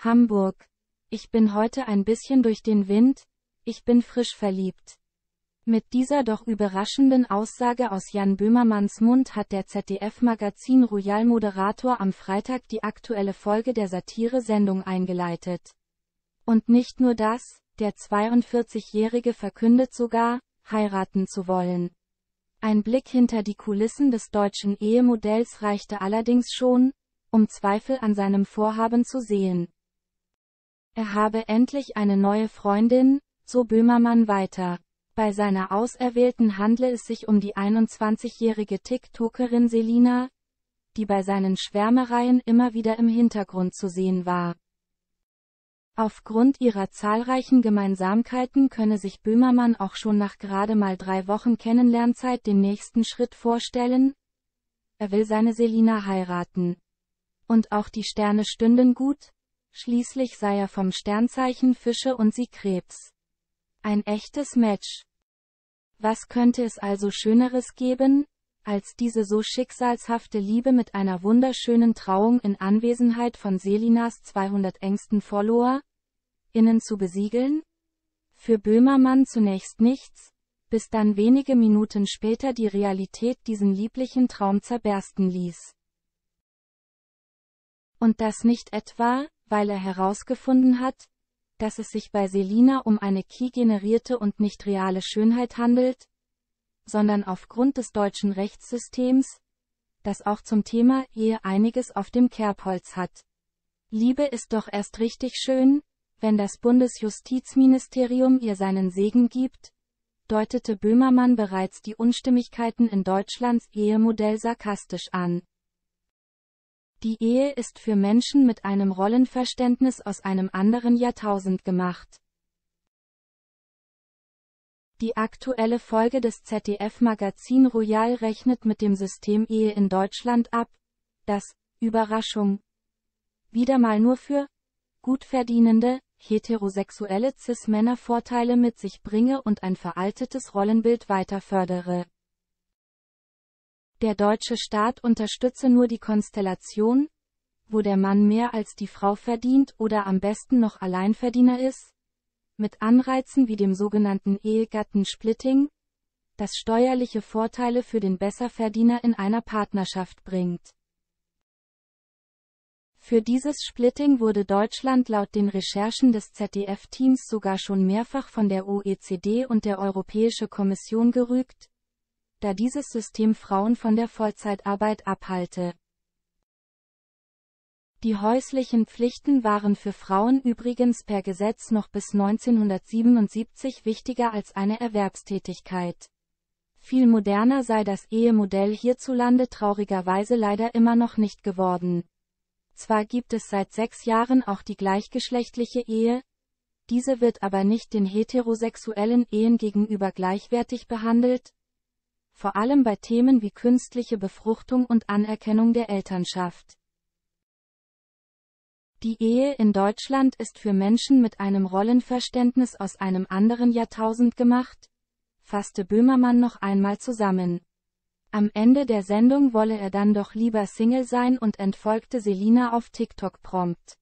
Hamburg. Ich bin heute ein bisschen durch den Wind, ich bin frisch verliebt. Mit dieser doch überraschenden Aussage aus Jan Böhmermanns Mund hat der ZDF-Magazin Royal Moderator am Freitag die aktuelle Folge der Satire-Sendung eingeleitet. Und nicht nur das, der 42-Jährige verkündet sogar, heiraten zu wollen. Ein Blick hinter die Kulissen des deutschen Ehemodells reichte allerdings schon, um Zweifel an seinem Vorhaben zu sehen. Er habe endlich eine neue Freundin, so Böhmermann weiter. Bei seiner Auserwählten handle es sich um die 21-jährige TikTokerin Selina, die bei seinen Schwärmereien immer wieder im Hintergrund zu sehen war. Aufgrund ihrer zahlreichen Gemeinsamkeiten könne sich Böhmermann auch schon nach gerade mal drei Wochen Kennenlernzeit den nächsten Schritt vorstellen. Er will seine Selina heiraten. Und auch die Sterne stünden gut, Schließlich sei er vom Sternzeichen Fische und sie Krebs. Ein echtes Match. Was könnte es also Schöneres geben, als diese so schicksalshafte Liebe mit einer wunderschönen Trauung in Anwesenheit von Selinas 200 engsten Follower? Innen zu besiegeln? Für Böhmermann zunächst nichts, bis dann wenige Minuten später die Realität diesen lieblichen Traum zerbersten ließ. Und das nicht etwa, weil er herausgefunden hat, dass es sich bei Selina um eine Key-generierte und nicht reale Schönheit handelt, sondern aufgrund des deutschen Rechtssystems, das auch zum Thema Ehe einiges auf dem Kerbholz hat. Liebe ist doch erst richtig schön, wenn das Bundesjustizministerium ihr seinen Segen gibt, deutete Böhmermann bereits die Unstimmigkeiten in Deutschlands Ehemodell sarkastisch an. Die Ehe ist für Menschen mit einem Rollenverständnis aus einem anderen Jahrtausend gemacht. Die aktuelle Folge des ZDF-Magazin Royal rechnet mit dem System Ehe in Deutschland ab, das, Überraschung, wieder mal nur für gut verdienende, heterosexuelle Cis-Männer Vorteile mit sich bringe und ein veraltetes Rollenbild weiter fördere. Der deutsche Staat unterstütze nur die Konstellation, wo der Mann mehr als die Frau verdient oder am besten noch Alleinverdiener ist, mit Anreizen wie dem sogenannten Ehegattensplitting, das steuerliche Vorteile für den Besserverdiener in einer Partnerschaft bringt. Für dieses Splitting wurde Deutschland laut den Recherchen des ZDF-Teams sogar schon mehrfach von der OECD und der Europäische Kommission gerügt, da dieses System Frauen von der Vollzeitarbeit abhalte. Die häuslichen Pflichten waren für Frauen übrigens per Gesetz noch bis 1977 wichtiger als eine Erwerbstätigkeit. Viel moderner sei das Ehemodell hierzulande traurigerweise leider immer noch nicht geworden. Zwar gibt es seit sechs Jahren auch die gleichgeschlechtliche Ehe, diese wird aber nicht den heterosexuellen Ehen gegenüber gleichwertig behandelt, vor allem bei Themen wie künstliche Befruchtung und Anerkennung der Elternschaft. Die Ehe in Deutschland ist für Menschen mit einem Rollenverständnis aus einem anderen Jahrtausend gemacht, fasste Böhmermann noch einmal zusammen. Am Ende der Sendung wolle er dann doch lieber Single sein und entfolgte Selina auf TikTok prompt.